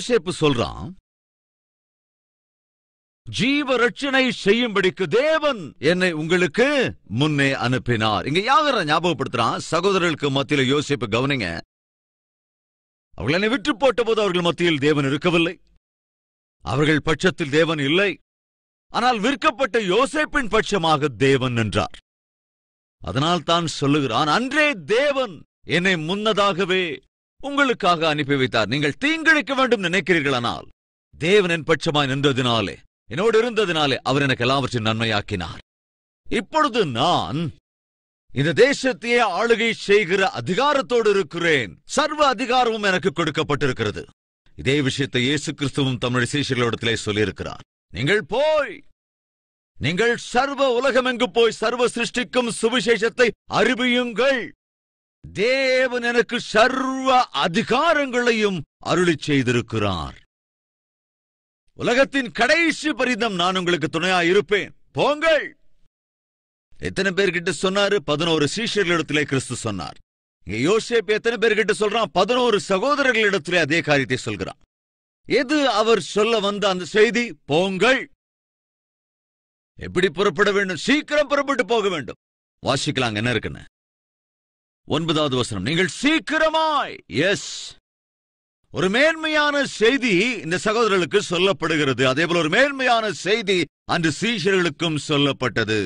யோசேப்பு சொல்றான் ஜீவ ரட்சனை செய்யும்படிக்கு தேவன் என்னை உங்களுக்கு முன்னே அனுப்பினார் இங்க யாவர ஞாபகப்படுத்துறான் சகோதரர்களுக்கு மத்தியில் யோசிப்பு கவனிங்க அவர்கள் என்னை விட்டு போட்ட போது அவர்கள் மத்தியில் தேவன் இருக்கவில்லை அவர்கள் பட்சத்தில் தேவன் இல்லை ஆனால் விற்கப்பட்ட யோசேப்பின் பட்சமாக தேவன் நின்றார் அதனால் தான் சொல்லுகிறான் அன்றே தேவன் என்னை முன்னதாகவே உங்களுக்காக அனுப்பி வைத்தார் நீங்கள் தீங்கிழைக்க வேண்டும் நினைக்கிறீர்களானால் தேவனின் பட்சமாய் நின்றதினாலே என்னோடு இருந்ததினாலே அவர் எனக்கு எல்லாவற்றையும் நன்மையாக்கினார் இப்பொழுது நான் இந்த தேசத்தையே ஆளுகை செய்கிற அதிகாரத்தோடு இருக்கிறேன் சர்வ அதிகாரமும் எனக்கு கொடுக்கப்பட்டிருக்கிறது இதே விஷயத்தை இயேசு கிறிஸ்துவும் தமிழ் சீசர்களிடத்திலே சொல்லியிருக்கிறார் நீங்கள் போய் நீங்கள் சர்வ உலகமெங்கு போய் சர்வ சிருஷ்டிக்கும் சுவிசேஷத்தை அறிவியுங்கள் தேவன் எனக்கு சர்வ அதிகாரங்களையும் அருளி செய்திருக்கிறார் உலகத்தின் கடைசி பரிதம் நான் உங்களுக்கு துணையா இருப்பேன் போங்கள் எத்தனை பேர்கிட்ட சொன்னாரு பதினோரு சீஷர்கள் இடத்திலே கிறிஸ்து சொன்னார் இங்க யோசேப் எத்தனை பேர்கிட்ட சொல்றான் பதினோரு சகோதரர்கள் இடத்திலே அதே காரியத்தை சொல்கிறான் எது அவர் சொல்ல வந்த அந்த செய்தி போங்கள் எப்படி புறப்பட வேண்டும் சீக்கிரம் புறப்பட்டு போக வேண்டும் வாசிக்கலாம் என்ன இருக்குன்னு ஒன்பதாவது வசனம் நீங்கள் சீக்கிரமாய் எஸ் ஒரு மேன்மையான செய்தி இந்த சகோதரர்களுக்கு சொல்லப்படுகிறது அதே போல ஒரு மேன்மையான செய்தி அன்று சீஷர்களுக்கும் சொல்லப்பட்டது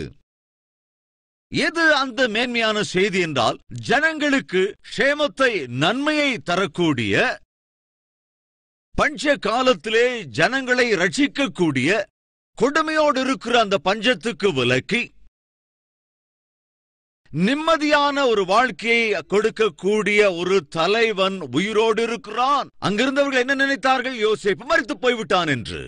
எது அந்த மேன்மையான செய்தி என்றால் ஜனங்களுக்கு க்ஷேமத்தை நன்மையை தரக்கூடிய பஞ்ச காலத்திலே ஜனங்களை ரட்சிக்கக்கூடிய கொடுமையோடு இருக்கிற அந்த பஞ்சத்துக்கு விலக்கி நிம்மதியான ஒரு வாழ்க்கையை கொடுக்கக்கூடிய ஒரு தலைவன் உயிரோடு இருக்கிறான் அங்கிருந்தவர்கள் என்ன நினைத்தார்கள் யோசிப்பு மறித்து போய்விட்டான் என்று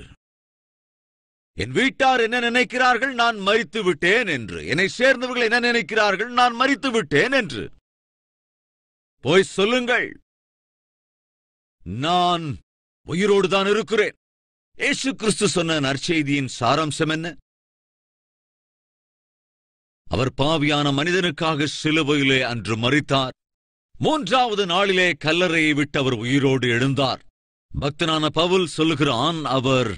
என் வீட்டார் என்ன நினைக்கிறார்கள் நான் மறித்து விட்டேன் என்று என்னை சேர்ந்தவர்கள் என்ன நினைக்கிறார்கள் நான் மறித்து விட்டேன் என்று போய் சொல்லுங்கள் நான் உயிரோடு தான் இருக்கிறேன் ஏசு கிறிஸ்து சொன்ன நற்செய்தியின் சாராம்சம் என்ன அவர் பாவியான மனிதனுக்காக சிலுவையிலே அன்று மறித்தார் மூன்றாவது நாளிலே கல்லறையை விட்டு அவர் உயிரோடு எழுந்தார் பக்தனான பவுல் சொல்லுகிறான் அவர்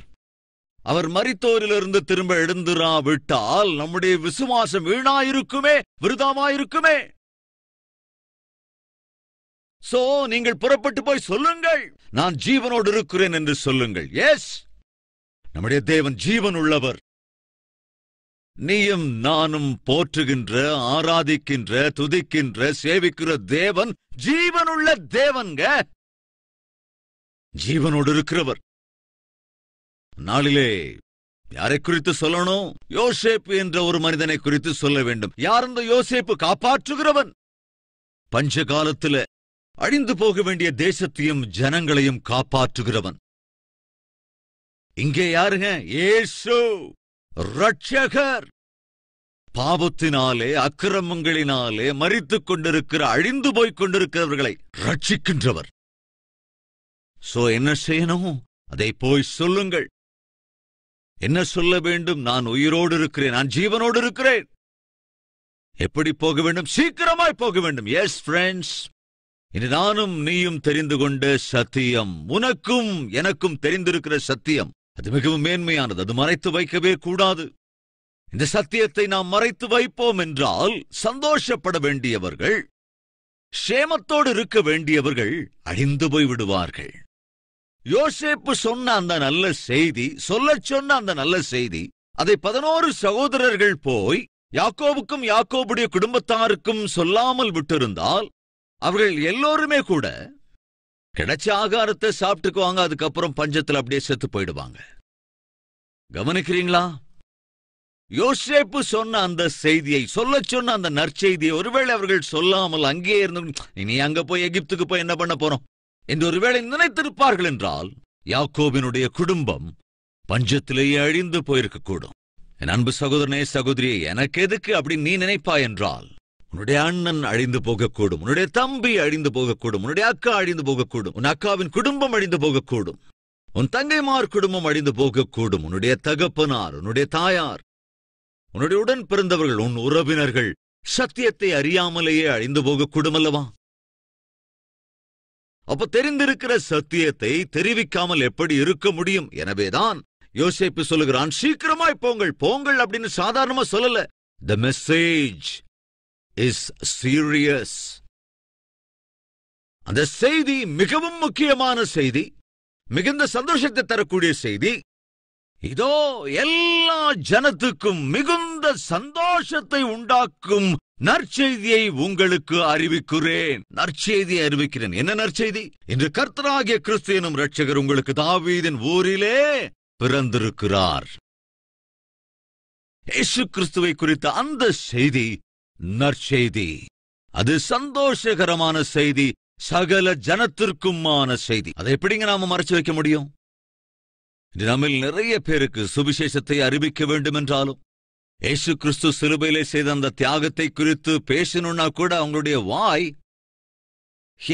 அவர் மறித்தோரிலிருந்து திரும்ப எழுந்துரா விட்டால் நம்முடைய விசுவாசம் வீணாயிருக்குமே விருதாமாயிருக்குமே சோ நீங்கள் புறப்பட்டு போய் சொல்லுங்கள் நான் ஜீவனோடு இருக்கிறேன் என்று சொல்லுங்கள் எஸ் நம்முடைய தேவன் ஜீவன் உள்ளவர் நீயும் நானும் போற்றுகின்ற ஆராதிக்கின்ற துதிக்கின்ற சேவிக்கிற தேவன் ஜீவனுள்ள தேவன்க ஜீவனோடு இருக்கிறவர் நாளிலே யாரை குறித்து சொல்லணும் யோசேப்பு என்ற ஒரு மனிதனை குறித்து சொல்ல வேண்டும் யார் அந்த யோசேப்பு காப்பாற்றுகிறவன் பஞ்ச காலத்துல அழிந்து போக வேண்டிய தேசத்தையும் ஜனங்களையும் காப்பாற்றுகிறவன் இங்கே யாருங்க ஏசு ரட்சகர் பாவத்தினாலே அக்கிரமங்களினாலே மறித்துக் கொண்டிருக்கிற அழிந்து போய்க் கொண்டிருக்கிறவர்களை ரட்சிக்கின்றவர் சோ என்ன செய்யணும் அதை போய் சொல்லுங்கள் என்ன சொல்ல வேண்டும் நான் உயிரோடு இருக்கிறேன் நான் ஜீவனோடு இருக்கிறேன் எப்படி போக வேண்டும் சீக்கிரமாய் போக வேண்டும் எஸ் ஃப்ரெண்ட்ஸ் இனி நானும் நீயும் தெரிந்து கொண்ட சத்தியம் உனக்கும் எனக்கும் தெரிந்திருக்கிற சத்தியம் அது மிகவும் மேன்மையானது அது மறைத்து வைக்கவே கூடாது இந்த சத்தியத்தை நாம் மறைத்து வைப்போம் என்றால் சந்தோஷப்பட வேண்டியவர்கள் சேமத்தோடு இருக்க வேண்டியவர்கள் அழிந்து போய் விடுவார்கள் யோசேப்பு சொன்ன அந்த நல்ல செய்தி சொல்ல சொன்ன அந்த நல்ல செய்தி அதை பதினோரு சகோதரர்கள் போய் யாக்கோவுக்கும் யாக்கோபுடைய குடும்பத்தாருக்கும் சொல்லாமல் விட்டிருந்தால் அவர்கள் எல்லோருமே கூட கிடைச்ச ஆகாரத்தை சாப்பிட்டுக்குவாங்க அதுக்கப்புறம் பஞ்சத்தில் அப்படியே செத்து போயிடுவாங்க கவனிக்கிறீங்களா யோசேப்பு சொன்ன அந்த செய்தியை சொல்ல சொன்ன அந்த நற்செய்தியை ஒருவேளை அவர்கள் சொல்லாமல் அங்கேயே இருந்து இனி அங்க போய் எகிப்துக்கு போய் என்ன பண்ண போறோம் என்று ஒருவேளை நினைத்திருப்பார்கள் என்றால் யாக்கோபினுடைய குடும்பம் பஞ்சத்திலேயே அழிந்து போயிருக்க கூடும் என் அன்பு சகோதரனே சகோதரியை எனக்கு எதுக்கு அப்படி நீ நினைப்பா என்றால் உன்னுடைய அண்ணன் அழிந்து போகக்கூடும் உன்னுடைய தம்பி அழிந்து போகக்கூடும் உன்னுடைய அக்கா அழிந்து போகக்கூடும் உன் அக்காவின் குடும்பம் அழிந்து போகக்கூடும் உன் தங்கைமார் குடும்பம் அழிந்து போகக்கூடும் உன்னுடைய தகப்பனார் உன்னுடைய தாயார் உன்னுடைய உடன் பிறந்தவர்கள் உன் உறவினர்கள் சத்தியத்தை அறியாமலேயே அழிந்து போகக்கூடும் அல்லவா அப்ப தெரிந்திருக்கிற சத்தியத்தை தெரிவிக்காமல் எப்படி இருக்க முடியும் எனவேதான் யோசிப்பு சொல்லுகிறான் சீக்கிரமாய் போங்கள் போங்கள் அப்படின்னு சாதாரணமா சொல்லல த மெசேஜ் இஸ் சீரியஸ் அந்த செய்தி மிகவும் முக்கியமான செய்தி மிகுந்த சந்தோஷத்தை தரக்கூடிய செய்தி இதோ எல்லா ஜனத்துக்கும் மிகுந்த சந்தோஷத்தை உண்டாக்கும் நற்செய்தியை உங்களுக்கு அறிவிக்கிறேன் நற்செய்தியை அறிவிக்கிறேன் என்ன நற்செய்தி இன்று கர்த்தராகிய கிறிஸ்துவனும் ரட்சகர் உங்களுக்கு தாவீதின் ஊரிலே பிறந்திருக்கிறார் இயேசு கிறிஸ்துவை குறித்த அந்த செய்தி நற்செய்தி அது சந்தோஷகரமான செய்தி சகல ஜனத்திற்குமான செய்தி அதை எப்படிங்க நாம மறைச்சு வைக்க முடியும் நம்மில் நிறைய பேருக்கு சுவிசேஷத்தை அறிவிக்க வேண்டும் என்றாலும் ஏசு கிறிஸ்து சிலுபையிலே செய்த அந்த தியாகத்தை குறித்து பேசணும்னா கூட அவங்களுடைய வாய்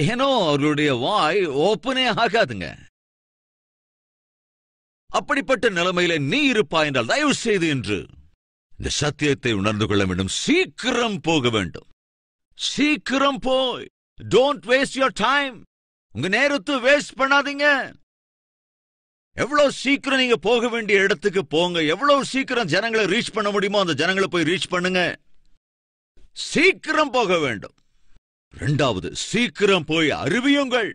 ஏனோ அவர்களுடைய வாய் ஓப்பனே ஆகாதுங்க அப்படிப்பட்ட நிலைமையில நீ இருப்பா என்றால் தயவு செய்து என்று இந்த சத்தியத்தை உணர்ந்து கொள்ள வேண்டும் சீக்கிரம் போக வேண்டும் சீக்கிரம் போய் டோன்ட் வேஸ்ட் யோர் டைம் உங்க நேரத்தை வேஸ்ட் பண்ணாதீங்க எவ்வளவு சீக்கிரம் நீங்க போக வேண்டிய இடத்துக்கு போங்க எவ்வளவு சீக்கிரம் ஜனங்களை ரீச் பண்ண முடியுமோ அந்த ஜனங்களை போய் ரீச் பண்ணுங்க சீக்கிரம் போக வேண்டும் இரண்டாவது சீக்கிரம் போய் அறிவியுங்கள்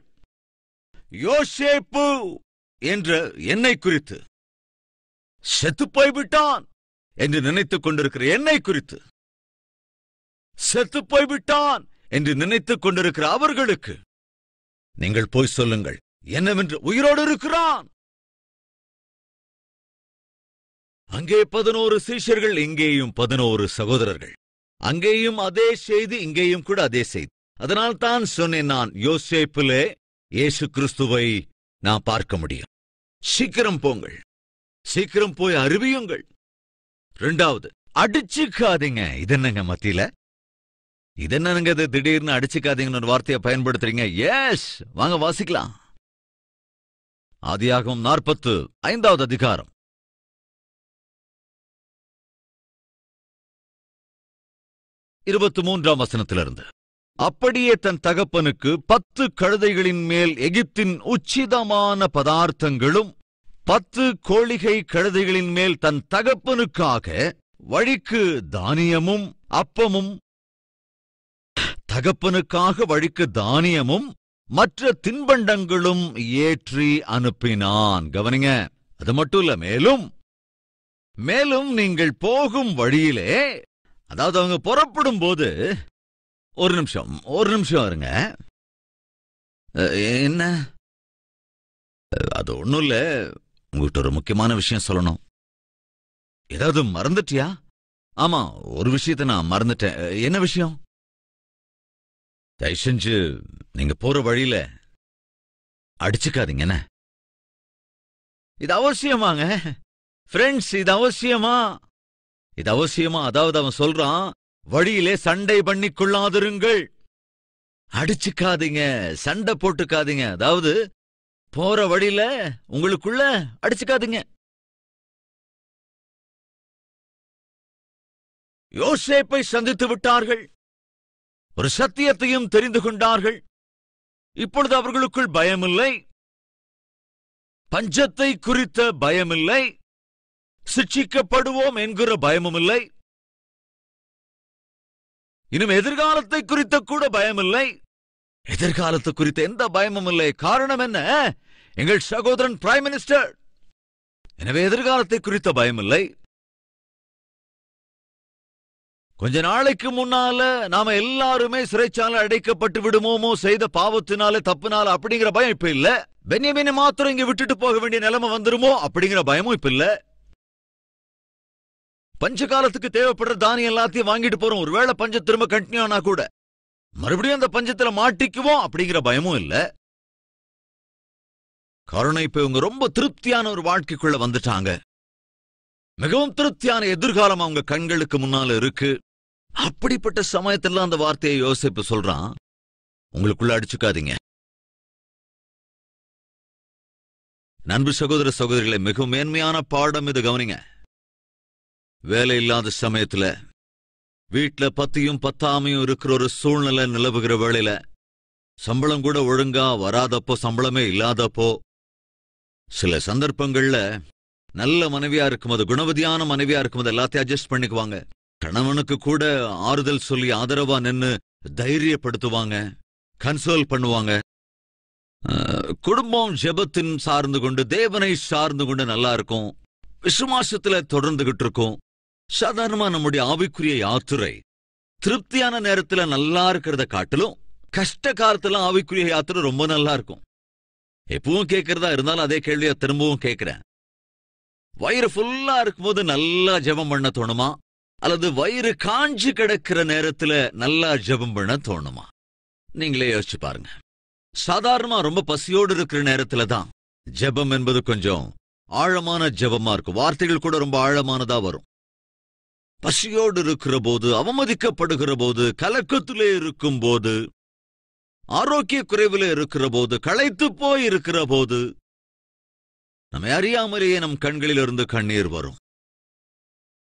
யோசேப்பு என்ற என்னை குறித்து செத்து போய்விட்டான் என்று நினைத்துக் கொண்டிருக்கிற என்னை குறித்து செத்து போய்விட்டான் என்று நினைத்துக் கொண்டிருக்கிற அவர்களுக்கு நீங்கள் போய் சொல்லுங்கள் என்னவென்று உயிரோடு இருக்கிறான் அங்கே பதினோரு சீஷர்கள் இங்கேயும் பதினோரு சகோதரர்கள் அங்கேயும் அதே செய்தி இங்கேயும் கூட அதே செய்தி அதனால் தான் சொன்னேன் நான் யோசேப்பிலே இயேசு கிறிஸ்துவை நான் பார்க்க முடியும் சீக்கிரம் போங்கள் சீக்கிரம் போய் அறிவியுங்கள் ரெண்டாவது அடிச்சுக்காதீங்க இது என்னங்க மத்தியில இது என்னங்க இது திடீர்னு அடிச்சுக்காதீங்கன்னு ஒரு வார்த்தையை பயன்படுத்துறீங்க எஸ் வாங்க வாசிக்கலாம் ஆதியாகவும் நாற்பத்து ஐந்தாவது அதிகாரம் இருபத்தி மூன்றாம் வசனத்திலிருந்து அப்படியே தன் தகப்பனுக்கு பத்து கழுதைகளின் மேல் எகிப்தின் உச்சிதமான பதார்த்தங்களும் பத்து கோழிகை கழுதைகளின் மேல் தன் தகப்பனுக்காக வழிக்கு தானியமும் அப்பமும் தகப்பனுக்காக வழிக்கு தானியமும் மற்ற தின்பண்டங்களும் ஏற்றி அனுப்பினான் கவனிங்க அது மட்டும் இல்ல மேலும் மேலும் நீங்கள் போகும் வழியிலே அதாவது அவங்க புறப்படும் போது ஒரு நிமிஷம் ஒரு நிமிஷம் வருங்க என்ன அது ஒண்ணும் இல்ல உங்ககிட்ட ஒரு முக்கியமான விஷயம் சொல்லணும் ஏதாவது மறந்துட்டியா ஆமா ஒரு விஷயத்த நான் மறந்துட்டேன் என்ன விஷயம் தயசெஞ்சு நீங்க போற வழியில அடிச்சுக்காதீங்க என்ன இது அவசியமாங்க ஃப்ரெண்ட்ஸ் இது அவசியமா இது அவசியமா அதாவது அவன் சொல்றான் வழியிலே சண்டை பண்ணி கொள்ளாதிருங்கள் அடிச்சுக்காதீங்க சண்டை போட்டுக்காதீங்க அதாவது போற வழியில உங்களுக்குள்ள அடிச்சுக்காதுங்க யோசேப்பை சந்தித்து விட்டார்கள் ஒரு சத்தியத்தையும் தெரிந்து கொண்டார்கள் இப்பொழுது அவர்களுக்குள் பயமில்லை பஞ்சத்தை குறித்த பயமில்லை சிக்ஷிக்கப்படுவோம் என்கிற பயமும் இல்லை இன்னும் எதிர்காலத்தை குறித்த கூட பயமில்லை எதிர்காலத்து குறித்த எந்த பயமும் இல்லை காரணம் என்ன எங்கள் சகோதரன் பிரைம் மினிஸ்டர் எனவே எதிர்காலத்தை குறித்த பயம் இல்லை கொஞ்ச நாளைக்கு முன்னால நாம எல்லாருமே சிறைச்சாலை அடைக்கப்பட்டு விடுமோமோ செய்த பாவத்தினால தப்புனால அப்படிங்கிற பயம் இப்ப இல்ல பென்யமினை மாத்திரம் இங்க விட்டுட்டு போக வேண்டிய நிலைமை வந்துருமோ அப்படிங்கிற பயமும் இப்ப இல்ல பஞ்ச காலத்துக்கு தேவைப்படுற தானியம் எல்லாத்தையும் வாங்கிட்டு போறோம் ஒருவேளை பஞ்ச திரும்ப கண்டினியூ ஆனா கூட மறுபடியும் அந்த பஞ்சத்துல மாட்டிக்குவோம் அப்படிங்கிற பயமும் இல்ல கருணை இப்ப இவங்க ரொம்ப திருப்தியான ஒரு வாழ்க்கைக்குள்ள வந்துட்டாங்க மிகவும் திருப்தியான எதிர்காலம் அவங்க கண்களுக்கு முன்னால இருக்கு அப்படிப்பட்ட சமயத்துல அந்த வார்த்தையை யோசிப்பு சொல்றான் உங்களுக்குள்ள அடிச்சுக்காதீங்க நண்பு சகோதர சகோதரிகளை மிகவும் மேன்மையான பாடம் இது கவனிங்க வேலை இல்லாத சமயத்துல வீட்டில் பத்தியும் பத்தாமையும் இருக்கிற ஒரு சூழ்நிலை நிலவுகிற வேளையில சம்பளம் கூட ஒழுங்கா வராதப்போ சம்பளமே இல்லாதப்போ சில சந்தர்ப்பங்கள்ல நல்ல மனைவியா இருக்கும்போது குணவதியான மனைவியா இருக்கும்போது எல்லாத்தையும் அட்ஜஸ்ட் பண்ணிக்குவாங்க கணவனுக்கு கூட ஆறுதல் சொல்லி ஆதரவா நின்று தைரியப்படுத்துவாங்க கன்சோல் பண்ணுவாங்க குடும்பம் ஜெபத்தின் சார்ந்து கொண்டு தேவனை சார்ந்து கொண்டு நல்லா இருக்கும் விசுவாசத்துல தொடர்ந்துகிட்டு இருக்கும் சாதாரணமா நம்முடைய ஆவிக்குரிய யாத்திரை திருப்தியான நேரத்துல நல்லா இருக்கிறத காட்டிலும் கஷ்ட காலத்துல ஆவிக்குரிய யாத்திரை ரொம்ப நல்லா இருக்கும் எப்பவும் கேட்கறதா இருந்தாலும் அதே கேள்வியா திரும்பவும் கேட்கிறேன் வயிறு ஃபுல்லா இருக்கும்போது நல்லா ஜெபம் பண்ண தோணுமா அல்லது வயிறு காஞ்சி கிடக்கிற நேரத்துல நல்லா ஜெபம் பண்ண தோணுமா நீங்களே யோசிச்சு பாருங்க சாதாரணமா ரொம்ப பசியோடு இருக்கிற நேரத்துல தான் ஜெபம் என்பது கொஞ்சம் ஆழமான ஜெபமா இருக்கும் வார்த்தைகள் கூட ரொம்ப ஆழமானதா வரும் பசியோடு இருக்கிற போது அவமதிக்கப்படுகிற போது கலக்கத்திலே இருக்கும் போது ஆரோக்கிய குறைவில் இருக்கிற போது களைத்து போய் இருக்கிற போது நம்மை அறியாமலேயே நம் கண்களிலிருந்து கண்ணீர் வரும்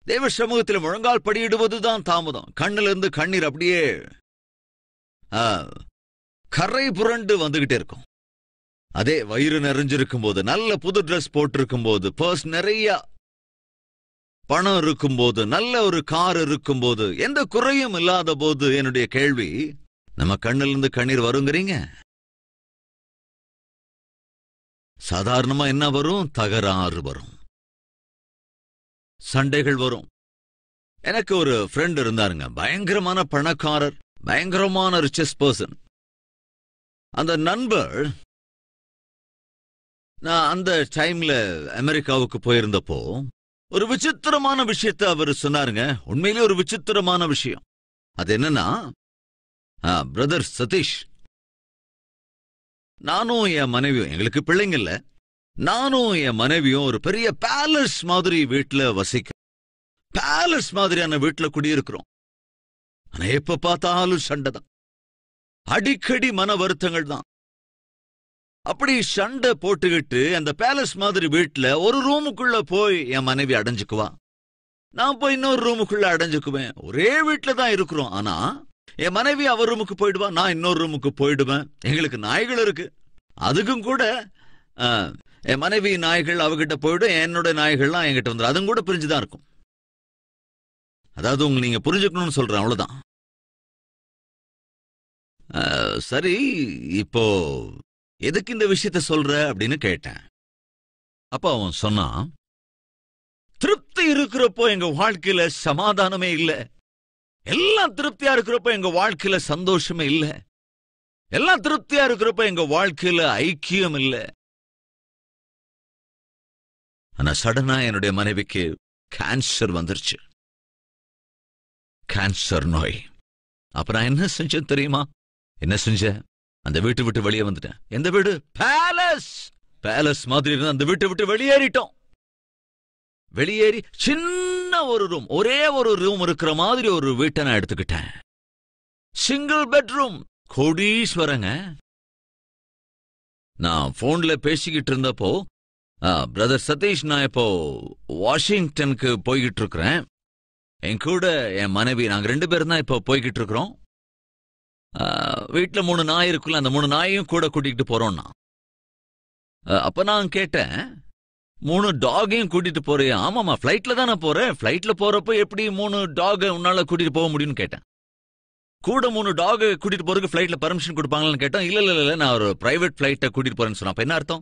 தேவ சமூகத்தில் முழங்கால் படியிடுவதுதான் தாமதம் கண்ணிலிருந்து கண்ணீர் அப்படியே கரை புரண்டு வந்துகிட்டே இருக்கும் அதே வயிறு நிறைஞ்சிருக்கும் போது நல்ல புது ட்ரெஸ் போட்டிருக்கும் போது பர்ஸ் நிறைய பணம் இருக்கும்போது நல்ல ஒரு கார் இருக்கும்போது எந்த குறையும் இல்லாத போது என்னுடைய கேள்வி நம்ம கண்ணிலிருந்து கண்ணீர் வருங்கிறீங்க சாதாரணமா என்ன வரும் தகராறு வரும் சண்டைகள் வரும் எனக்கு ஒரு ஃப்ரெண்ட் இருந்தாருங்க பயங்கரமான பணக்காரர் பயங்கரமான ரிச்சஸ் பர்சன் அந்த நண்பர் நான் அந்த டைம்ல அமெரிக்காவுக்கு போயிருந்தப்போ ஒரு விசித்திரமான விஷயத்தை அவர் சொன்னாருங்க உண்மையிலே ஒரு விசித்திரமான விஷயம் அது என்னன்னா பிரதர் சதீஷ் நானும் என் மனைவியும் எங்களுக்கு பிள்ளைங்க இல்ல நானும் என் மனைவியும் ஒரு பெரிய பேலஸ் மாதிரி வீட்டுல வசிக்க பேலஸ் மாதிரியான வீட்டுல குடியிருக்கிறோம் ஆனா எப்ப பார்த்தாலும் சண்டை தான் அடிக்கடி மன வருத்தங்கள் தான் அப்படி சண்டை போட்டுக்கிட்டு அந்த பேலஸ் மாதிரி வீட்டுல ஒரு ரூமுக்குள்ள போய் என் மனைவி அடைஞ்சுக்குவான் நான் போய் இன்னொரு ரூமுக்குள்ள அடைஞ்சுக்குவேன் ஒரே வீட்டுல தான் இருக்கிறோம் ஆனா என் மனைவி அவர் ரூமுக்கு போயிடுவா நான் இன்னொரு ரூமுக்கு போயிடுவேன் எங்களுக்கு நாய்கள் இருக்கு அதுக்கும் கூட என் மனைவி நாய்கள் அவகிட்ட போயிடும் என்னோட நாய்கள்லாம் என்கிட்ட வந்துடும் அதுவும் கூட பிரிஞ்சுதான் இருக்கும் அதாவது உங்க நீங்க புரிஞ்சுக்கணும்னு சொல்றேன் அவ்வளவுதான் சரி இப்போ எதுக்கு இந்த விஷயத்த சொல்ற அப்படின்னு கேட்டேன் அப்ப அவன் சொன்னான் திருப்தி இருக்கிறப்போ எங்க வாழ்க்கையில சமாதானமே இல்லை எல்லாம் திருப்தியா இருக்கிறப்போ எங்க வாழ்க்கையில சந்தோஷமே இல்லை எல்லாம் திருப்தியா இருக்கிறப்ப எங்க வாழ்க்கையில ஐக்கியம் இல்லை ஆனா சடனா என்னுடைய மனைவிக்கு கேன்சர் வந்துருச்சு கேன்சர் நோய் அப்ப நான் என்ன செஞ்சேன் தெரியுமா என்ன செஞ்சேன் அந்த வீட்டு விட்டு வெளியே வந்துட்டேன் எந்த வீடு பேலஸ் பேலஸ் மாதிரி இருந்து அந்த வீட்டை விட்டு வெளியேறிட்டோம் வெளியேறி சின்ன ஒரு ரூம் ஒரே ஒரு ரூம் இருக்கிற மாதிரி ஒரு வீட்டை நான் எடுத்துக்கிட்டேன் சிங்கிள் பெட்ரூம் கோடீஸ்வரங்க நான் போன்ல பேசிக்கிட்டு இருந்தப்போ பிரதர் சதீஷ் நான் இப்போ வாஷிங்டனுக்கு போய்கிட்டு இருக்கிறேன் என் கூட என் மனைவி நாங்கள் ரெண்டு பேரும் தான் இப்போ போய்கிட்டு இருக்கிறோம் வீட்டில் மூணு நாய் இருக்குல்ல அந்த மூணு நாயையும் கூட கூட்டிகிட்டு போறோம்னா அப்போ நான் கேட்டேன் மூணு டாகையும் கூட்டிகிட்டு போறியா ஆமாம்மா ஃப்ளைட்டில் தான் நான் போகிறேன் ஃப்ளைட்டில் போறப்ப எப்படி மூணு டாகை உன்னால் கூட்டிகிட்டு போக முடியும்னு கேட்டேன் கூட மூணு டாக் கூட்டிகிட்டு போகிறதுக்கு ஃப்ளைட்டில் பர்மிஷன் கொடுப்பாங்களான்னு கேட்டோம் இல்லை இல்லை இல்லை நான் ஒரு ப்ரைவேட் ஃப்ளைட்டை கூட்டிகிட்டு போகிறேன்னு சொன்னான் அப்போ என்ன அர்த்தம்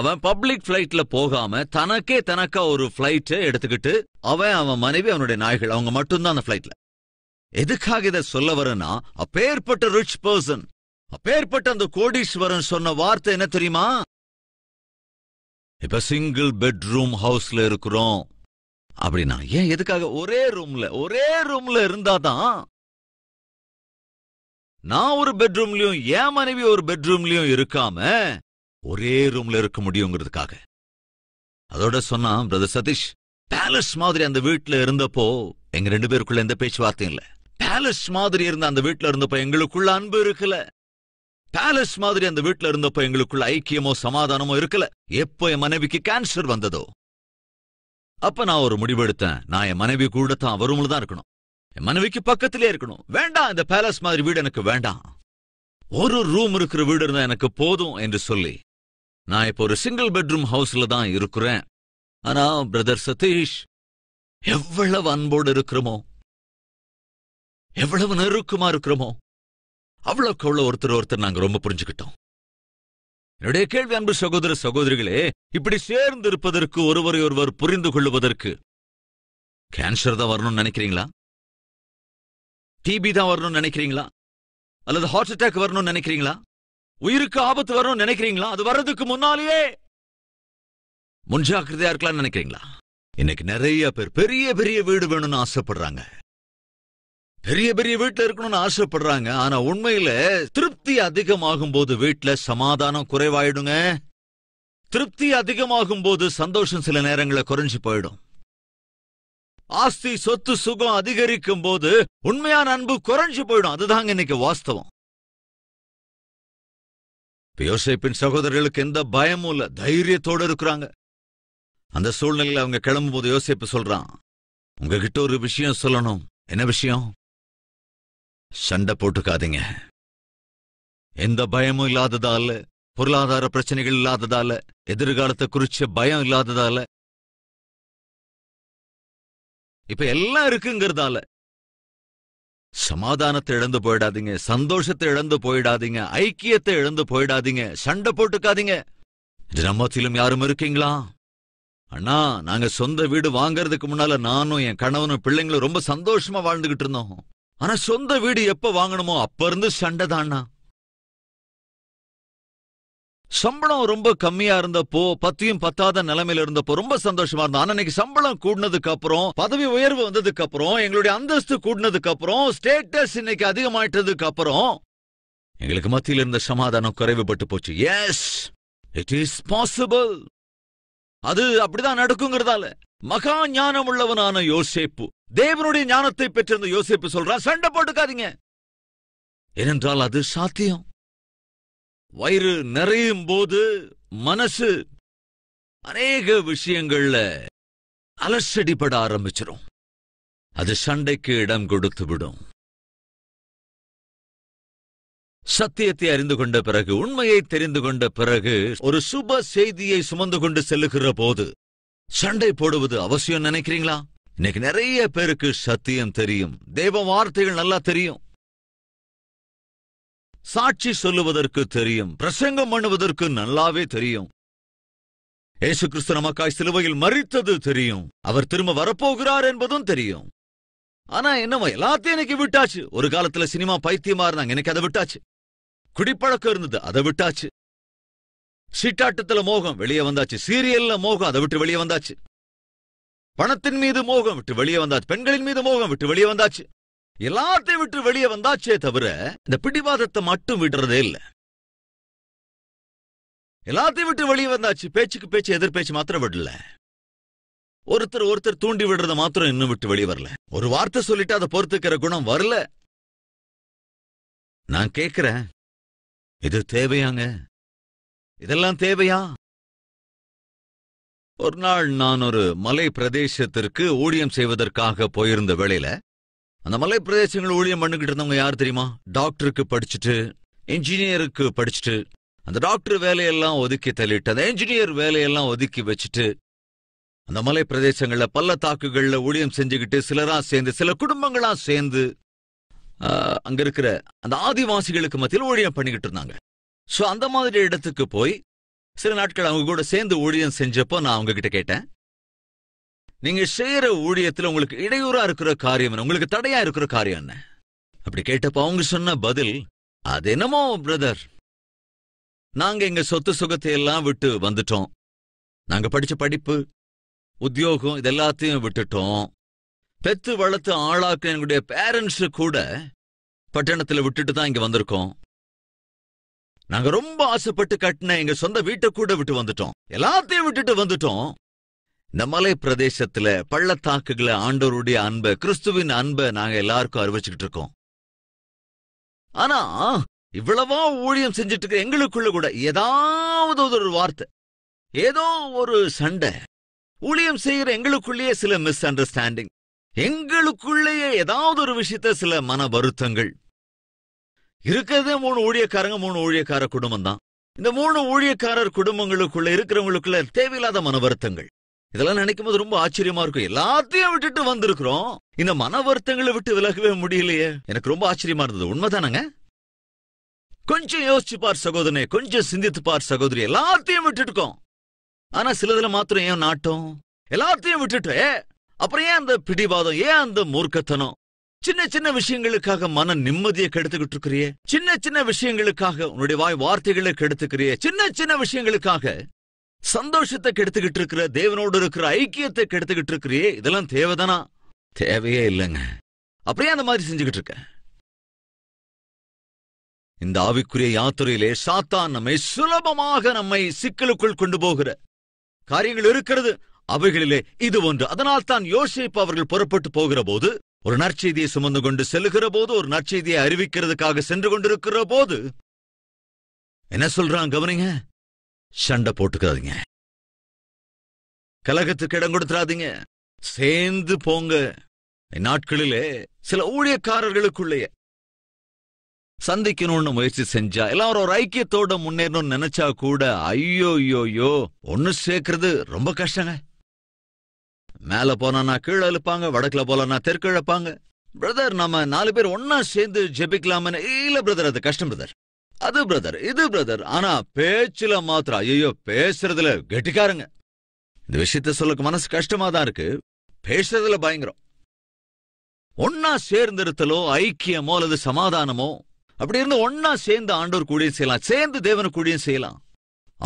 அவன் பப்ளிக் ஃப்ளைட்ல போகாம தனக்கே தனக்கா ஒரு ஃப்ளைட்டை எடுத்துக்கிட்டு அவன் அவன் மனைவி அவனுடைய நாய்கள் அவங்க மட்டும்தான் அந்த ஃப்ளைட்ல எதுக்காக இதை சொல்ல வரேன்னா அப்பேற்பட்ட ரிச் பர்சன் அப்பேற்பட்ட அந்த கோடீஸ்வரன் சொன்ன வார்த்தை என்ன தெரியுமா இப்ப சிங்கிள் பெட்ரூம் ஹவுஸ்ல இருக்கிறோம் அப்படின்னா ஏன் எதுக்காக ஒரே ரூம்ல ஒரே ரூம்ல இருந்தாதான் நான் ஒரு பெட்ரூம்லயும் என் மனைவி ஒரு பெட்ரூம்லயும் இருக்காம ஒரே ரூம்ல இருக்க முடியுங்கிறதுக்காக அதோட சொன்னா பிரதர் சதீஷ் பேலஸ் மாதிரி அந்த வீட்டுல இருந்தப்போ எங்க ரெண்டு பேருக்குள்ள எந்த பேச்சுவார்த்தையும் இல்லை பேலஸ் மாதிரி இருந்த அந்த வீட்டுல இருந்தப்ப எங்களுக்குள்ள அன்பு இருக்கல பேலஸ் மாதிரி அந்த வீட்டுல இருந்தப்ப எங்களுக்குள்ள ஐக்கியமோ சமாதானமோ இருக்கல எப்போ என் மனைவிக்கு கேன்சர் வந்ததோ அப்ப நான் ஒரு முடிவெடுத்தேன் நான் என் மனைவி கூட தான் அவரும் தான் இருக்கணும் என் மனைவிக்கு பக்கத்திலே இருக்கணும் வேண்டாம் இந்த பேலஸ் மாதிரி வீடு எனக்கு வேண்டாம் ஒரு ரூம் இருக்கிற வீடு இருந்தா எனக்கு போதும் என்று சொல்லி நான் இப்ப ஒரு சிங்கிள் பெட்ரூம் ஹவுஸ்ல தான் இருக்கிறேன் ஆனா பிரதர் சதீஷ் எவ்வளவு அன்போடு இருக்கிறோமோ எவ்வளவு நெருக்கமா இருக்கிறோமோ அவ்வளவுக்கு அவ்வளவு ஒருத்தர் ஒருத்தர் நாங்க ரொம்ப புரிஞ்சுக்கிட்டோம் என்னுடைய கேள்வி அன்பு சகோதர சகோதரிகளே இப்படி சேர்ந்து இருப்பதற்கு ஒருவரை ஒருவர் புரிந்து கொள்ளுவதற்கு கேன்சர் தான் வரணும்னு நினைக்கிறீங்களா டிபி தான் வரணும்னு நினைக்கிறீங்களா அல்லது ஹார்ட் அட்டாக் வரணும்னு நினைக்கிறீங்களா உயிருக்கு ஆபத்து வரணும்னு நினைக்கிறீங்களா அது வர்றதுக்கு முன்னாலேயே முன்ஜாக்கிரதையா இருக்கலாம்னு நினைக்கிறீங்களா இன்னைக்கு நிறைய பேர் பெரிய பெரிய வீடு வேணும்னு ஆசைப்படுறாங்க பெரிய பெரிய வீட்டுல இருக்கணும்னு ஆசைப்படுறாங்க ஆனா உண்மையில திருப்தி அதிகமாகும் போது வீட்டுல சமாதானம் குறைவாயிடுங்க திருப்தி அதிகமாகும் போது சந்தோஷம் சில நேரங்களில் குறைஞ்சு போயிடும் ஆஸ்தி சொத்து சுகம் அதிகரிக்கும் போது உண்மையான அன்பு குறைஞ்சு போயிடும் அதுதாங்க இன்னைக்கு வாஸ்தவம் யோசிப்பின் சகோதரர்களுக்கு எந்த பயமும் இல்ல தைரியத்தோட இருக்கிறாங்க அந்த சூழ்நிலையில அவங்க கிளம்பும் போது யோசிப்பு சொல்றான் உங்ககிட்ட ஒரு விஷயம் சொல்லணும் என்ன விஷயம் சண்டை போட்டுக்காதீங்க எந்த பயமும் இல்லாததால பொருளாதார பிரச்சனைகள் இல்லாததால எதிர்காலத்தை குறிச்ச பயம் இல்லாததால இப்ப எல்லாம் இருக்குங்கிறதால சமாதானத்தை இழந்து போயிடாதீங்க சந்தோஷத்தை இழந்து போயிடாதீங்க ஐக்கியத்தை இழந்து போயிடாதீங்க சண்டை போட்டுக்காதீங்க தினமத்திலும் யாரும் இருக்கீங்களா அண்ணா நாங்க சொந்த வீடு வாங்கறதுக்கு முன்னால நானும் என் கணவனும் பிள்ளைங்களும் ரொம்ப சந்தோஷமா வாழ்ந்துகிட்டு இருந்தோம் ஆனா சொந்த வீடு எப்ப வாங்கணுமோ அப்ப இருந்து சண்டை தான் சம்பளம் ரொம்ப கம்மியா இருந்தப்போ பத்தியும் பத்தாத நிலைமையில இருந்தப்போ ரொம்ப சந்தோஷமா இருந்தோம் ஆனா சம்பளம் கூடினதுக்கு அப்புறம் பதவி உயர்வு வந்ததுக்கு அப்புறம் எங்களுடைய அந்தஸ்து கூடினதுக்கு அப்புறம் ஸ்டேட்டஸ் இன்னைக்கு அதிகமாயிட்டதுக்கு அப்புறம் எங்களுக்கு மத்தியில் இருந்த சமாதானம் குறைவுபட்டு போச்சு எஸ் இட் இஸ் பாசிபிள் அது அப்படிதான் நடக்குங்கிறதால மகா ஞானம் உள்ளவனான யோசிப்பு தேவனுடைய ஞானத்தை பெற்றிருந்த யோசிப்பு சொல்றான் சண்டை போட்டுக்காதீங்க ஏனென்றால் அது சாத்தியம் வயிறு நிறையும் போது மனசு அநேக விஷயங்கள்ல அலசடிப்பட ஆரம்பிச்சிடும் அது சண்டைக்கு இடம் கொடுத்து விடும் சத்தியத்தை அறிந்து கொண்ட பிறகு உண்மையை தெரிந்து கொண்ட பிறகு ஒரு சுப செய்தியை சுமந்து கொண்டு செல்லுகிற போது சண்டை போடுவது அவசியம் நினைக்கிறீங்களா இன்னைக்கு நிறைய பேருக்கு சத்தியம் தெரியும் தேவ வார்த்தைகள் நல்லா தெரியும் சாட்சி சொல்லுவதற்கு தெரியும் பிரசங்கம் பண்ணுவதற்கு நல்லாவே தெரியும் ஏசு கிறிஸ்து நமக்காய் சிலுவையில் மறித்தது தெரியும் அவர் திரும்ப வரப்போகிறார் என்பதும் தெரியும் ஆனா என்னவோ எல்லாத்தையும் எனக்கு விட்டாச்சு ஒரு காலத்துல சினிமா பைத்தியமா இருந்தாங்க எனக்கு அதை விட்டாச்சு குடிப்பழக்கம் இருந்தது அதை விட்டாச்சு சீட்டாட்டத்துல மோகம் வெளியே வந்தாச்சு சீரியல்ல மோகம் அதை விட்டு வெளியே வந்தாச்சு பணத்தின் மீது மோகம் விட்டு வெளியே வந்தாச்சு பெண்களின் மீது மோகம் விட்டு வெளியே வந்தாச்சு எல்லாத்தையும் விட்டு வெளியே வந்தாச்சே தவிர இந்த பிடிவாதத்தை மட்டும் விடுறதே இல்ல எல்லாத்தையும் விட்டு வெளியே வந்தாச்சு பேச்சுக்கு பேச்சு எதிர் பேச்சு மாத்திரம் விடல ஒருத்தர் ஒருத்தர் தூண்டி விடுறத மாத்திரம் இன்னும் விட்டு வெளியே வரல ஒரு வார்த்தை சொல்லிட்டு அதை பொறுத்துக்கிற குணம் வரல நான் கேட்கிறேன் இது தேவையாங்க இதெல்லாம் தேவையா ஒரு நாள் நான் ஒரு மலை பிரதேசத்திற்கு ஊழியம் செய்வதற்காக போயிருந்த வேளையில அந்த மலை பிரதேசங்கள் ஊழியம் பண்ணிக்கிட்டு இருந்தவங்க யார் தெரியுமா டாக்டருக்கு படிச்சுட்டு இன்ஜினியருக்கு படிச்சுட்டு அந்த டாக்டர் வேலையெல்லாம் ஒதுக்கி தள்ளிட்டு அந்த இன்ஜினியர் வேலையெல்லாம் ஒதுக்கி வச்சுட்டு அந்த மலை பிரதேசங்கள்ல பள்ளத்தாக்குகள்ல ஊழியம் செஞ்சுக்கிட்டு சிலரா சேர்ந்து சில குடும்பங்களா சேர்ந்து அங்க இருக்கிற அந்த ஆதிவாசிகளுக்கு மத்தியில் ஊழியம் பண்ணிக்கிட்டு இருந்தாங்க ஸோ அந்த மாதிரி இடத்துக்கு போய் சில நாட்கள் அவங்க கூட சேர்ந்து ஊழியம் செஞ்சப்போ நான் அவங்க கிட்ட கேட்டேன் நீங்க செய்யற ஊழியத்துல உங்களுக்கு இடையூறா இருக்கிற காரியம் என்ன உங்களுக்கு தடையா இருக்கிற காரியம் என்ன அப்படி கேட்டப்போ அவங்க சொன்ன பதில் அது என்னமோ பிரதர் நாங்க எங்க சொத்து சுகத்தை எல்லாம் விட்டு வந்துட்டோம் நாங்க படிச்ச படிப்பு உத்தியோகம் இதெல்லாத்தையும் விட்டுட்டோம் பெத்து வளர்த்து ஆளாக்க எங்களுடைய பேரண்ட்ஸு கூட பட்டணத்துல விட்டுட்டு தான் இங்க வந்திருக்கோம் நாங்க ரொம்ப ஆசைப்பட்டு கட்டின எங்க சொந்த வீட்டை கூட விட்டு வந்துட்டோம் எல்லாத்தையும் விட்டுட்டு வந்துட்டோம் இந்த மலை பிரதேசத்துல பள்ளத்தாக்குகளை ஆண்டவருடைய அன்பை கிறிஸ்துவின் அன்பை நாங்க எல்லாருக்கும் அறிவிச்சுக்கிட்டு இருக்கோம் ஆனா இவ்வளவா ஊழியம் செஞ்சுட்டு இருக்க எங்களுக்குள்ள கூட ஏதாவது ஒரு வார்த்தை ஏதோ ஒரு சண்டை ஊழியம் செய்யற எங்களுக்குள்ளேயே சில மிஸ் அண்டர்ஸ்டாண்டிங் எங்களுக்குள்ளேயே ஏதாவது ஒரு விஷயத்த சில மன வருத்தங்கள் இருக்கிறதே மூணு ஊழியக்காரங்க மூணு ஊழியக்கார குடும்பம் தான் இந்த மூணு ஊழியக்காரர் குடும்பங்களுக்குள்ள இருக்கிறவங்களுக்குள்ள தேவையில்லாத மன வருத்தங்கள் இதெல்லாம் நினைக்கும் போது ரொம்ப ஆச்சரியமா இருக்கும் எல்லாத்தையும் விட்டுட்டு வந்திருக்கிறோம் இந்த மன வருத்தங்களை விட்டு விலகவே முடியலையே எனக்கு ரொம்ப ஆச்சரியமா இருந்தது உண்மைதானங்க கொஞ்சம் யோசிச்சு பார் சகோதரனே கொஞ்சம் சிந்தித்து பார் சகோதரி எல்லாத்தையும் விட்டுட்டு ஆனா சிலதுல மாத்திரம் ஏன் நாட்டம் எல்லாத்தையும் விட்டுட்டு அப்புறம் ஏன் அந்த பிடிவாதம் ஏன் அந்த மூர்க்கத்தனம் சின்ன சின்ன விஷயங்களுக்காக மன நிம்மதியை கெடுத்துக்கிட்டு இருக்கிறியே சின்ன சின்ன விஷயங்களுக்காக உன்னுடைய வாய் வார்த்தைகளை கெடுத்துக்கிறிய சின்ன சின்ன விஷயங்களுக்காக சந்தோஷத்தை கெடுத்துக்கிட்டு இருக்கிற தேவனோடு இருக்கிற ஐக்கியத்தை கெடுத்துக்கிட்டு இருக்கிறியே இதெல்லாம் தேவைதானா தேவையே இல்லைங்க அப்படியே அந்த மாதிரி செஞ்சுக்கிட்டு இருக்க இந்த ஆவிக்குரிய யாத்திரையிலே சாத்தான் நம்மை சுலபமாக நம்மை சிக்கலுக்குள் கொண்டு போகிற காரியங்கள் இருக்கிறது அவைகளிலே இது ஒன்று அதனால் தான் யோசிப்பு அவர்கள் புறப்பட்டு போகிற போது ஒரு நற்செய்தியை சுமந்து கொண்டு செல்லுகிற போது ஒரு நற்செய்தியை அறிவிக்கிறதுக்காக சென்று கொண்டிருக்கிற போது என்ன சொல்றான் கவனிங்க சண்டை போட்டுக்காதீங்க கலகத்துக்கு இடம் கொடுத்துறாதீங்க சேர்ந்து போங்க நாட்களிலே சில ஊழியக்காரர்களுக்குள்ளேயே சந்திக்கணும்னு முயற்சி செஞ்சா எல்லாரும் ஒரு ஐக்கியத்தோட முன்னேறணும்னு நினைச்சா கூட ஐயோ ஐயோ ஒன்னு சேர்க்கறது ரொம்ப கஷ்டங்க மேல போனா கீழே இழுப்பாங்க வடக்குல போலனா தெற்கு இழப்பாங்க பிரதர் நம்ம நாலு பேர் ஒன்னா சேர்ந்து ஜெபிக்கலாம்னு இல்ல பிரதர் அது கஷ்டம் பிரதர் அது பிரதர் இது பிரதர் ஆனா பேச்சுல மாத்திரம் ஐயோ பேசுறதுல கெட்டிக்காருங்க இந்த விஷயத்த சொல்லுக்கு மனசு கஷ்டமா தான் இருக்கு பேசுறதுல பயங்கரம் ஒன்னா சேர்ந்திருத்தலோ ஐக்கியமோ அல்லது சமாதானமோ அப்படி இருந்து ஒன்னா சேர்ந்து ஆண்டோர் கூடியும் செய்யலாம் சேர்ந்து தேவன கூடியும் செய்யலாம்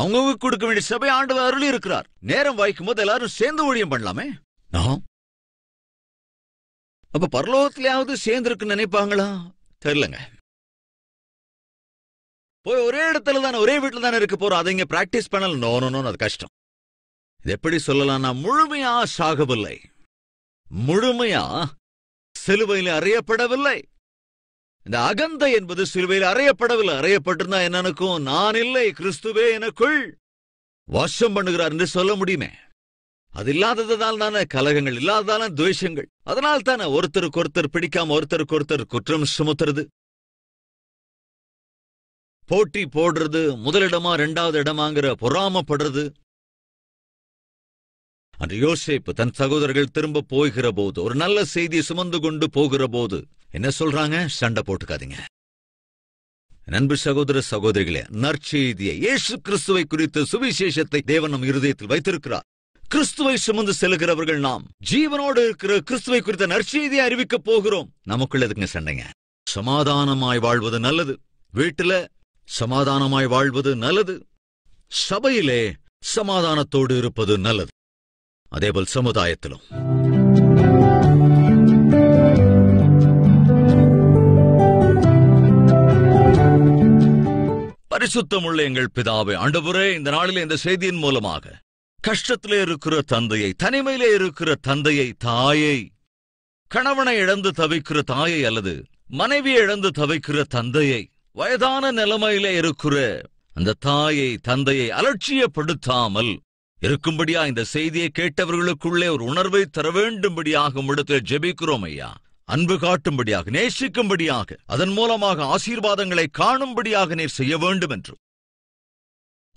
அவங்களுக்கு கொடுக்க வேண்டிய சபை ஆண்டவர் அருளி இருக்கிறார் நேரம் வாய்க்கும் போது எல்லாரும் சேர்ந்து ஊழியம் பண்ணலாமே நான் அப்ப பரலோகத்திலேயாவது சேர்ந்திருக்கு நினைப்பாங்களா தெரியலங்க போய் ஒரே இடத்துல தானே ஒரே வீட்டில் தானே இருக்க போறோம் அதை இங்க பிராக்டிஸ் பண்ணல நோனோன்னு அது கஷ்டம் இது எப்படி சொல்லலாம் நான் முழுமையா சாகவில்லை முழுமையா சிலுவையில் அறியப்படவில்லை இந்த அகந்தை என்பது சிலுவையில் அறையப்படவில்லை அறையப்பட்டிருந்தா என்ன நான் இல்லை கிறிஸ்துவே எனக்குள் வாஷம் பண்ணுகிறார் என்று சொல்ல முடியுமே அது இல்லாததால் தானே கலகங்கள் இல்லாததான துவேஷங்கள் அதனால் தானே ஒருத்தருக்கு ஒருத்தர் பிடிக்காம ஒருத்தருக்கு ஒருத்தர் குற்றம் சுமத்துறது போட்டி போடுறது முதலிடமா ரெண்டாவது இடமாங்கிற பொறாமப்படுறது அந்த யோசிப்பு தன் சகோதரர்கள் திரும்ப போகிற போது ஒரு நல்ல செய்தியை சுமந்து கொண்டு போகிற போது என்ன சொல்றாங்க சண்டை போட்டுக்காதீங்க நண்பு சகோதர சகோதரிகளே நற்செய்தியை இயேசு கிறிஸ்துவை குறித்த சுவிசேஷத்தை தேவனம் இருதயத்தில் வைத்திருக்கிறார் கிறிஸ்துவை சுமந்து செல்கிறவர்கள் நாம் ஜீவனோடு இருக்கிற கிறிஸ்துவை குறித்த நற்செய்தியை அறிவிக்க போகிறோம் நமக்குள்ள எதுக்குங்க சண்டைங்க சமாதானமாய் வாழ்வது நல்லது வீட்டுல சமாதானமாய் வாழ்வது நல்லது சபையிலே சமாதானத்தோடு இருப்பது நல்லது அதேபோல் சமுதாயத்திலும் பரிசுத்தமுள்ள எங்கள் பிதாவை ஆண்டவரே இந்த நாளில் இந்த செய்தியின் மூலமாக கஷ்டத்திலே இருக்கிற தந்தையை தனிமையிலே இருக்கிற தந்தையை தாயை கணவனை இழந்து தவிக்கிற தாயை அல்லது மனைவி இழந்து தவிக்கிற தந்தையை வயதான நிலைமையிலே இருக்கிற அந்த தாயை தந்தையை அலட்சியப்படுத்தாமல் இருக்கும்படியா இந்த செய்தியை கேட்டவர்களுக்குள்ளே ஒரு உணர்வை தர வேண்டும்படியாக இடத்தில் ஜெபிக்கிறோம் ஐயா அன்பு காட்டும்படியாக நேசிக்கும்படியாக அதன் மூலமாக ஆசீர்வாதங்களை காணும்படியாக நீர் செய்ய வேண்டும் என்றும்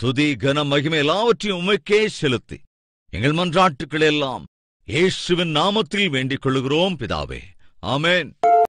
துதி கன மகிமை எல்லாவற்றையும் உமைக்கே செலுத்தி எங்கள் மன்றாட்டுக்கள் எல்லாம் இயேசுவின் நாமத்தில் வேண்டிக் கொள்ளுகிறோம் பிதாவே ஆமேன்